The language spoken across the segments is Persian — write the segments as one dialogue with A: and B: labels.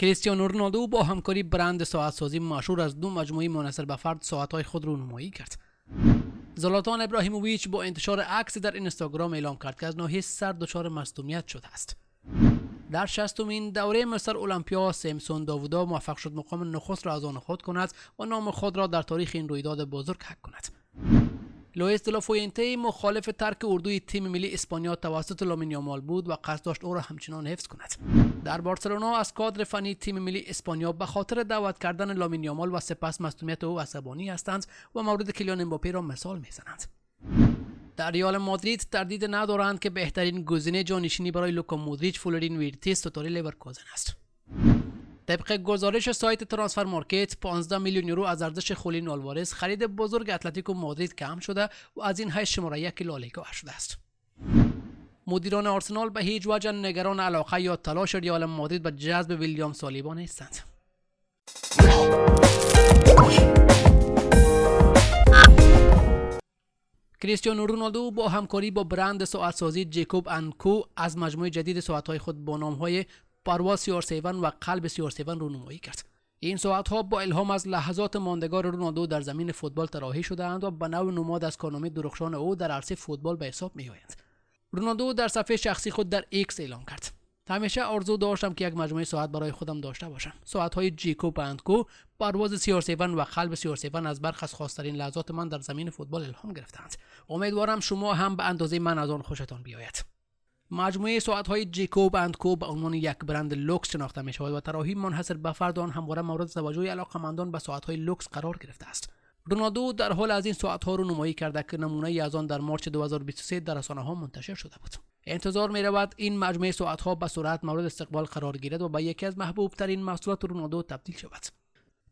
A: کریستیانو رونالدو با همکاری برند ساعت سازی مشهور از دو مجموعه منصر به فرد ساعت‌های خود رو نمایی کرد. زلاتان ابراهیموویچ با انتشار عکسی در اینستاگرام اعلام کرد که از ناحیه سر دچار مصدومیت شده است. در شستمین دوره مصر المپیا سیمسون داوودا موفق شد مقام نخست را از آن خود کند و نام خود را در تاریخ این رویداد بزرگ حک کند. لوئیس فوینته مخالف ترک اردوی تیم ملی اسپانیا توسط لامینیامال بود و قصد داشت او را همچنان حفظ کند در بارسلونا از کادر فنی تیم ملی اسپانیا به خاطر دعوت کردن لامینیامال و سپس مصدومیت او عصبانی هستند و مورد کلیان امباپه را مثال میزنند در ریال مادرید تردید ندارند که بهترین گزینه جانشینی برای لوکا مودریچ فلورین ویرتیس ستاره لیورکوزن است طبق گزارش سایت ترانسفر مارکت 15 میلیون یورو از ارزش خولین آلوارز خرید بزرگ اتلتیکو مادرید کم شده و از این هشت شماره یک لالیگا شده است مدیران آرسنال به هیچ وجه نگران علاقه یا تلاش ریال مادرید به جذب ویلیام سالیبا نیستند کریستیانو رونالدو با همکاری با برند ساعت سازی جیکوب انکو از مجموعه جدید ساعت های خود با نام های پرواز 37 و قلب 37 رونمایی کرد این ساعت ها با الهام از لحظات ماندگار رونالدو در زمین فوتبال تراحی شده اند و به نوع نماد از کارنامه درخشان او در عرصه فوتبال به حساب می آیند رونالدو در صفحه شخصی خود در ایکس اعلام کرد همیشه آرزو داشتم که یک مجموعه ساعت برای خودم داشته باشم ساعت های جیکو پرواز 37 و قلب 37 از برخ از خواسترین لحظات من در زمین فوتبال الهام گرفتند امیدوارم شما هم به اندازه من از آن خوشتان بیاید مجموعه ساعت های جیکوب اند کو به عنوان یک برند لوکس شناخته می شود و تراحیم منحصر به فرد آن همواره مورد توجه علاقمندان به ساعت های لوکس قرار گرفته است رونالدو در حال از این ساعت ها رو نمایی کرده که نمونه ای از آن در مارچ 2023 در رسانه ها منتشر شده بود انتظار می رود این مجموعه ساعت ها به سرعت مورد استقبال قرار گیرد و به یکی از محبوب ترین محصولات رونالدو تبدیل شود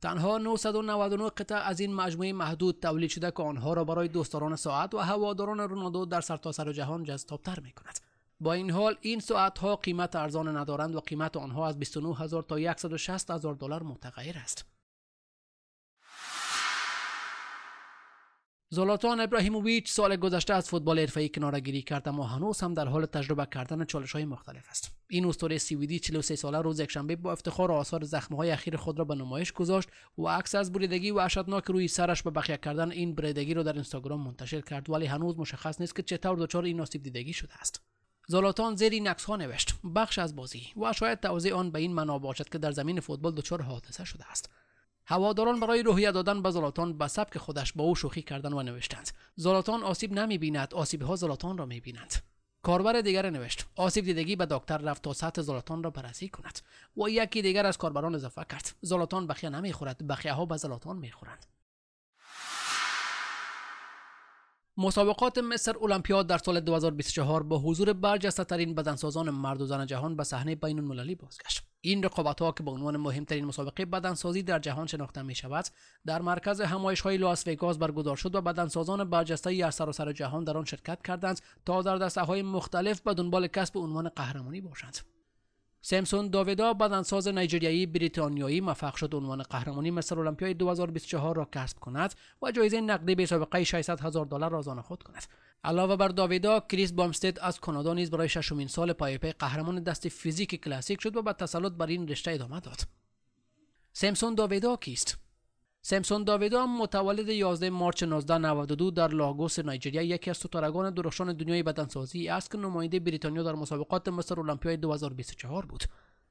A: تنها 999 قطع از این مجموعه محدود تولید شده که آنها را برای دوستداران ساعت و هواداران رونالدو در سرتاسر جهان جذابتر می کند با این حال این ساعت ها قیمت ارزان ندارند و قیمت آنها از 29 هزار تا 160 هزار دلار متغیر است. زلاتان ابراهیموویچ سال گذشته از فوتبال ای کنارگیری کرد اما هنوز هم در حال تجربه کردن چالش های مختلف است این استوره سوئدی 43 ساله روز یکشنبه با افتخار آثار زخم های اخیر خود را به نمایش گذاشت و عکس از بریدگی و ناک روی سرش به بخیه کردن این بریدگی را در اینستاگرام منتشر کرد ولی هنوز مشخص نیست که چطور دچار این آسیب دیدگی شده است زلاتان زیر این ها نوشت بخش از بازی و شاید توضیح آن به این معنا باشد که در زمین فوتبال دچار حادثه شده است هواداران برای روحیه دادن به زلاتان به سبک خودش با او شوخی کردن و نوشتند زلاتان آسیب نمی بیند آسیب ها زلاتان را می بینند کاربر دیگر نوشت آسیب دیدگی به دکتر رفت تا سطح زلاتان را بررسی کند و یکی دیگر از کاربران اضافه کرد زلاتان بخیه نمی خورد بخیه ها به زلاتان می خورند مسابقات مصر المپیاد در سال 2024 با حضور برجسته ترین بدنسازان مرد و زن جهان به صحنه بین بازگشت. این رقابت ها که به عنوان مهمترین مسابقه بدنسازی در جهان شناخته می شود در مرکز همایش های لاس وگاس برگزار شد و بدنسازان برجسته از سراسر جهان در آن شرکت کردند تا در دسته های مختلف به دنبال کسب عنوان قهرمانی باشند سمسون داویدا بدنساز نیجریایی بریتانیایی موفق شد عنوان قهرمانی مثل المپیای 2024 را کسب کند و جایزه نقدی به سابقه 600 هزار دلار را آن خود کند علاوه بر داویدا کریس بامستد از کانادا نیز برای ششمین سال پای پای قهرمان دست فیزیک کلاسیک شد و با تسلط بر این رشته ادامه داد سمسون داویدا کیست سمسون داویدا متولد 11 مارچ 1992 در لاگوس نایجریا یکی از ستارگان درخشان دنیای بدنسازی است که نماینده بریتانیا در مسابقات مصر المپیای 2024 بود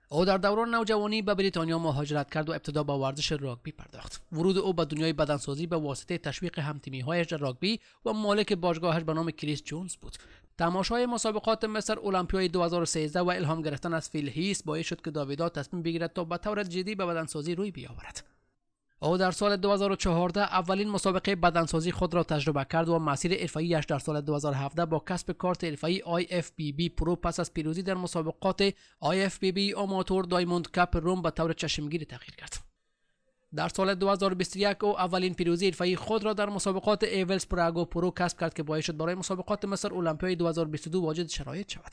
A: او در دوران نوجوانی به بریتانیا مهاجرت کرد و ابتدا به ورزش راگبی پرداخت ورود او به دنیای بدنسازی به واسطه تشویق همتیمیهایش در راگبی و مالک باشگاهش به نام کریس جونز بود تماشای مسابقات مصر المپیای 2013 و الهام گرفتن از فیل هیس باعث شد که داویدا تصمیم بگیرد تا به طور جدی به بدنسازی روی بیاورد او در سال 2014 اولین مسابقه بدنسازی خود را تجربه کرد و مسیر ارفاییش در سال 2017 با کسب کارت حرفه‌ای IFBB پرو پس از پیروزی در مسابقات IFBB آماتور دایموند کپ روم به طور چشمگیری تغییر کرد. در سال 2021 او اولین پیروزی ارفایی خود را در مسابقات ایولز پراگو پرو کسب کرد که باعث شد برای مسابقات مصر المپیای 2022 واجد شرایط شود.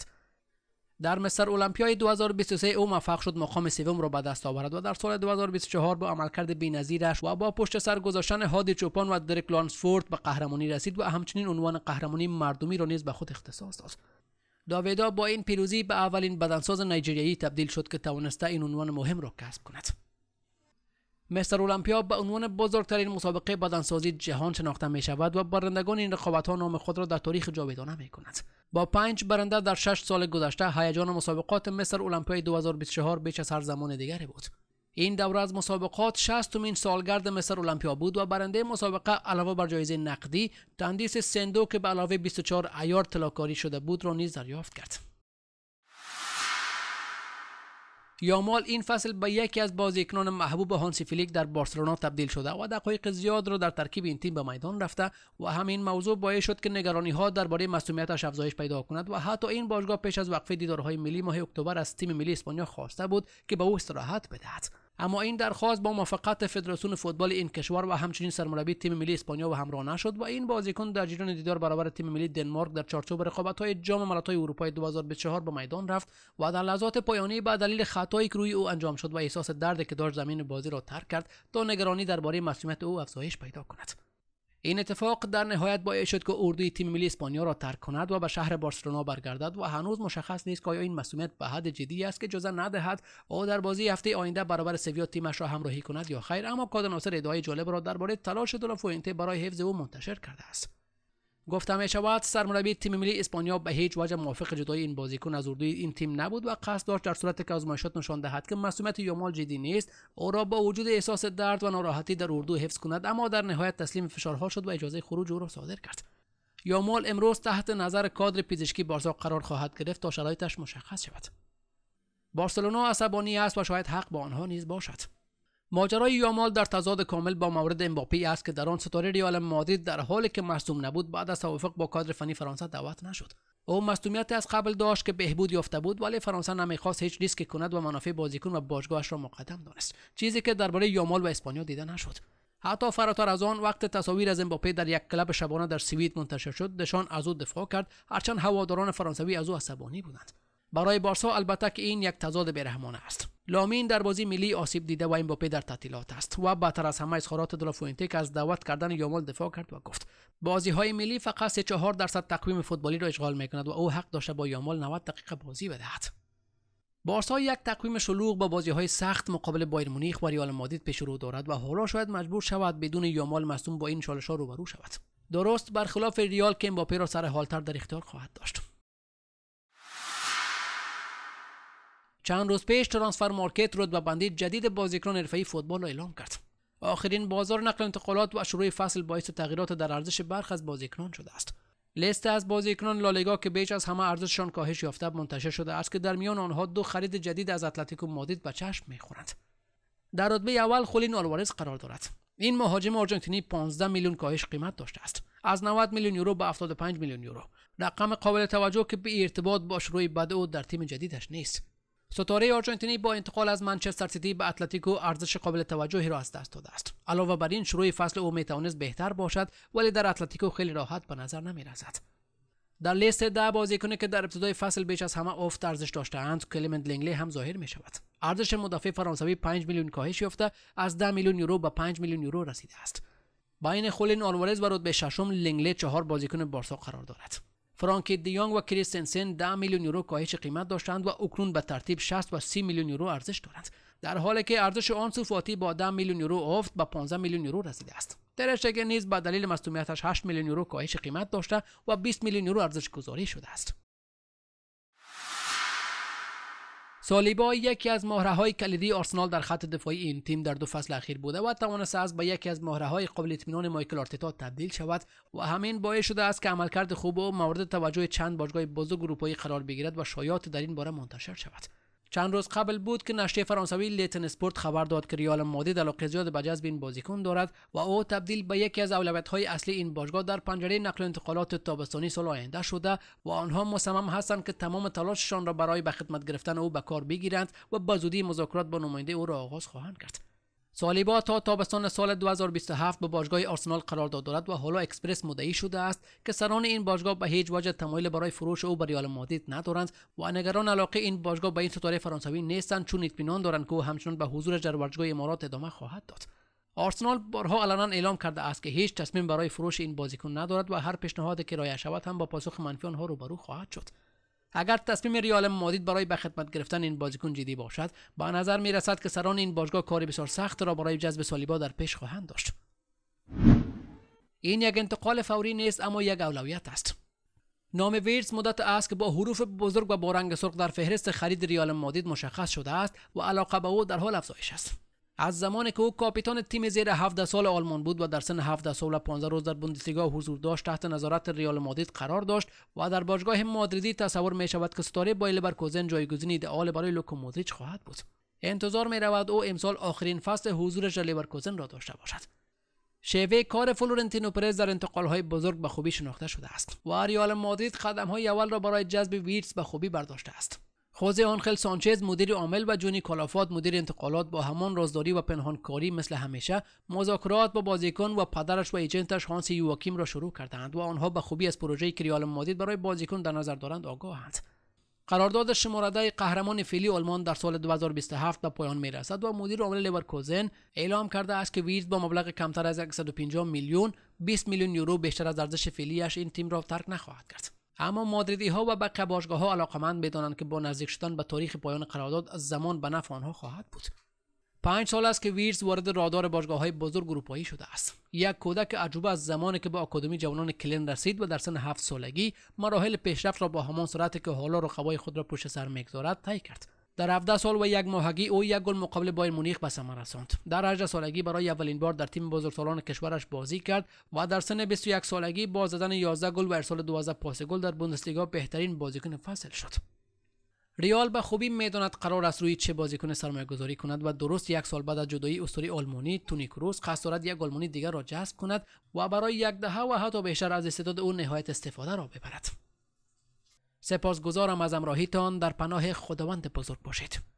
A: در مستر المپیای 2023 او موفق شد مقام سوم را به دست آورد و در سال 2024 با عملکرد بی‌نظیرش و با پشت سر گذاشتن هادی چوپان و درک لانسفورد به قهرمانی رسید و همچنین عنوان قهرمانی مردمی را نیز به خود اختصاص داد. داویدا با این پیروزی به اولین بدنساز نیجریایی تبدیل شد که توانسته این عنوان مهم را کسب کند. مستر اولمپیا به عنوان بزرگترین مسابقه بدنسازی جهان شناخته می شود و برندگان این رقابت ها نام خود را در تاریخ جاودانه می کند. با پنج برنده در شش سال گذشته هیجان مسابقات مستر اولمپیا 2024 بیش از هر زمان دیگری بود. این دوره از مسابقات 60 مین سالگرد مصر المپیا بود و برنده مسابقه علاوه بر جایزه نقدی تندیس سندو که به علاوه 24 ایار طلاکاری شده بود را نیز دریافت کرد یامال این فصل به یکی از بازیکنان محبوب هانسی فلیک در بارسلونا تبدیل شده و دقایق زیاد را در ترکیب این تیم به میدان رفته و همین موضوع باعث شد که نگرانی ها درباره مسئولیتش افزایش پیدا کند و حتی این باشگاه پیش از وقفه دیدارهای ملی ماه اکتبر از تیم ملی اسپانیا خواسته بود که به او استراحت بدهد اما این درخواست با موافقت فدراسیون فوتبال این کشور و همچنین سرمربی تیم ملی اسپانیا و همراه نشد و این بازیکن در جریان دیدار برابر تیم ملی دنمارک در چارچوب رقابت‌های جام های اروپای 2024 به میدان رفت و در لحظات پایانی به دلیل خطایی که روی او انجام شد و احساس دردی که داشت زمین بازی را ترک کرد تا نگرانی درباره مسئولیت او افزایش پیدا کند این اتفاق در نهایت باعث شد که اردوی تیم ملی اسپانیا را ترک کند و به شهر بارسلونا برگردد و هنوز مشخص نیست که آیا این مسئولیت به حد جدی است که جزا ندهد او در بازی هفته آینده برابر سویا تیمش را همراهی کند یا خیر اما کادناصر ادعای جالب را درباره تلاش دولا فوینته برای حفظ او منتشر کرده است گفته می شود سرمربی تیم ملی اسپانیا به هیچ وجه موافق جدای این بازیکن از اردوی این تیم نبود و قصد داشت در صورت که آزمایشات نشان دهد که مسئولیت یامال جدی نیست او را با وجود احساس درد و ناراحتی در اردو حفظ کند اما در نهایت تسلیم فشارها شد و اجازه خروج او را صادر کرد یامال امروز تحت نظر کادر پزشکی بارسا قرار خواهد گرفت تا شرایطش مشخص شود بارسلونا عصبانی است و شاید حق با آنها نیز باشد ماجرای یامال در تضاد کامل با مورد امباپه است که در آن ستاره ریال مادرید در حالی که مصدوم نبود بعد از توافق با کادر فنی فرانسه دعوت نشد او مصدومیت از قبل داشت که بهبود یافته بود ولی فرانسه نمیخواست هیچ ریسکی کند و منافع بازیکن و باشگاهش را مقدم دانست چیزی که درباره یامال و اسپانیا دیده نشد حتی فراتر از آن وقت تصاویر از امباپه در یک کلب شبانه در سوئد منتشر شد دشان از او دفاع کرد هرچند هواداران فرانسوی از او عصبانی بودند برای بارسا البته که این یک تضاد بیرحمانه است لامین در بازی ملی آسیب دیده و این پی در تعطیلات است و بدتر از همه اظهارات که از دعوت کردن یامال دفاع کرد و گفت بازی های ملی فقط سه 4 درصد تقویم فوتبالی را اشغال می کند و او حق داشته با یامال 90 دقیقه بازی بدهد بارسا یک تقویم شلوغ با بازی های سخت مقابل بایر مونیخ و ریال مادید پیش رو دارد و حالا شاید مجبور شود بدون یامال مصوم با این چالش ها روبرو شود درست برخلاف ریال که امباپه را سر حالتر در اختیار خواهد داشت چند روز پیش ترانسفر مارکت و بندی جدید بازیکنان حرفه‌ای فوتبال را اعلام کرد آخرین بازار نقل انتقالات و شروع فصل باعث تغییرات در ارزش برخ از بازیکنان شده است لیست از بازیکنان لالیگا که بیش از همه ارزششان کاهش یافته منتشر شده است که در میان آنها دو خرید جدید از اتلتیکو مادید به چشم میخورند در رتبه اول خولین آلوارز قرار دارد این مهاجم آرژانتینی 15 میلیون کاهش قیمت داشته است از 90 میلیون یورو به 75 میلیون یورو رقم قابل توجه که به ارتباط با شروع بد او در تیم جدیدش نیست ستاره آرژانتینی با انتقال از منچستر سیتی به اتلتیکو ارزش قابل توجهی را از دست داده است علاوه بر این شروع فصل او میتوانست بهتر باشد ولی در اتلتیکو خیلی راحت به نظر نمیرسد در لیست ده بازیکنی که در ابتدای فصل بیش از همه افت ارزش داشتهاند کلمنت لینگلی هم ظاهر می شود ارزش مدافع فرانسوی 5 میلیون کاهش یافته از 10 میلیون یورو به 5 میلیون یورو رسیده است بین خولین آلوارز و رتبه ششم لینگلی چهار بازیکن بارسا قرار دارد فرانک دیانگ و کریستنسن 10 میلیون یورو کاهش قیمت داشتند و اوکرون به ترتیب 60 و 30 میلیون یورو ارزش دارند در حالی که ارزش آن سوفاتی با 10 میلیون یورو افت به 15 میلیون یورو رسیده است ترشتگر نیز به دلیل مصومیتش 8 میلیون یورو کاهش قیمت داشته و 20 میلیون یورو ارزش گذاری شده است سالیبا یکی از مهره های کلیدی آرسنال در خط دفاعی این تیم در دو فصل اخیر بوده و توانسته است به یکی از مهره های قابل اطمینان مایکل آرتتا تبدیل شود و همین باعث شده است که عملکرد خوب و مورد توجه چند باشگاه بزرگ اروپایی قرار بگیرد و شایعات در این باره منتشر شود چند روز قبل بود که نشریه فرانسوی لیتن اسپورت خبر داد که ریال مادید علاقه زیاد به جذب این بازیکن دارد و او تبدیل به یکی از اولویت های اصلی این باشگاه در پنجره نقل و انتقالات تابستانی سال آینده شده و آنها مصمم هستند که تمام تلاششان را برای به خدمت گرفتن او به کار بگیرند و به زودی مذاکرات با نماینده او را آغاز خواهند کرد سالیبا تا تابستان سال 2027 به باشگاه آرسنال قرار داد دارد و حالا اکسپرس مدعی شده است که سران این باشگاه به هیچ وجه تمایل برای فروش او به ریال مادید ندارند و نگران علاقه این باشگاه به این ستاره فرانسوی نیستند چون اطمینان دارند که او همچنان به حضور در باشگاه امارات ادامه خواهد داد آرسنال بارها علنا اعلام کرده است که هیچ تصمیم برای فروش این بازیکن ندارد و هر پیشنهادی که رایه شود هم با پاسخ منفی آنها روبرو خواهد شد اگر تصمیم ریال مادید برای به خدمت گرفتن این بازیکن جدی باشد با نظر می رسد که سران این باشگاه کاری بسیار سخت را برای جذب سالیبا در پیش خواهند داشت این یک انتقال فوری نیست اما یک اولویت است نام ویرز مدت است که با حروف بزرگ و با رنگ سرخ در فهرست خرید ریال مادید مشخص شده است و علاقه به او در حال افزایش است از زمانی که او کاپیتان تیم زیر 17 سال آلمان بود و در سن 17 سال و 15 روز در بوندسلیگا حضور داشت تحت نظارت ریال مادرید قرار داشت و در باشگاه مادریدی تصور می شود که ستاره با لیورکوزن جایگزین ایدئال برای لوکو مودریچ خواهد بود انتظار می رود او امسال آخرین فصل حضورش در لیورکوزن را داشته باشد شیوه کار فلورنتینو پرز در انتقال های بزرگ به خوبی شناخته شده است و ریال مادرید قدم های اول را برای جذب ویرس به خوبی برداشته است خوزه آنخل سانچز مدیر عامل و جونی کالافات مدیر انتقالات با همان رازداری و پنهانکاری مثل همیشه مذاکرات با بازیکن و پدرش و ایجنتش هانس یواکیم را شروع کردند و آنها به خوبی از پروژه کریال مادید برای بازیکن در نظر دارند آگاهند قرارداد شمارده قهرمان فیلی آلمان در سال 2027 به پایان می رسد و مدیر عامل لیورکوزن اعلام کرده است که ویرز با مبلغ کمتر از 150 میلیون 20 میلیون یورو بیشتر از ارزش فیلیاش این تیم را ترک نخواهد کرد. اما مادریدی ها و به باشگاه ها علاقمند بدانند که با نزدیک شدن به تاریخ پایان قرارداد از زمان به نفع آنها خواهد بود پنج سال است که ویرز وارد رادار باشگاه های بزرگ اروپایی شده است یک کودک عجوبه از زمانی که به آکادمی جوانان کلن رسید و در سن هفت سالگی مراحل پیشرفت را با همان سرعتی که حالا رقبای خود را پشت سر میگذارد طی کرد در 17 سال و یک ماهگی او یک گل مقابل بایر مونیخ به ثمر رساند در 18 سالگی برای اولین بار در تیم بزرگسالان کشورش بازی کرد و در سن 21 سالگی با زدن 11 گل و ارسال 12 پاس گل در بوندسلیگا بهترین بازیکن فصل شد ریال به خوبی میداند قرار است روی چه بازیکن سرمایه گذاری کند و درست یک سال بعد از جدایی استوری آلمانی تونی کروس قصد دارد یک آلمانی دیگر را جذب کند و برای یک دهه و حتی بیشتر از استعداد او نهایت استفاده را ببرد سپاسگزارم از امراهیتان در پناه خداوند بزرگ باشید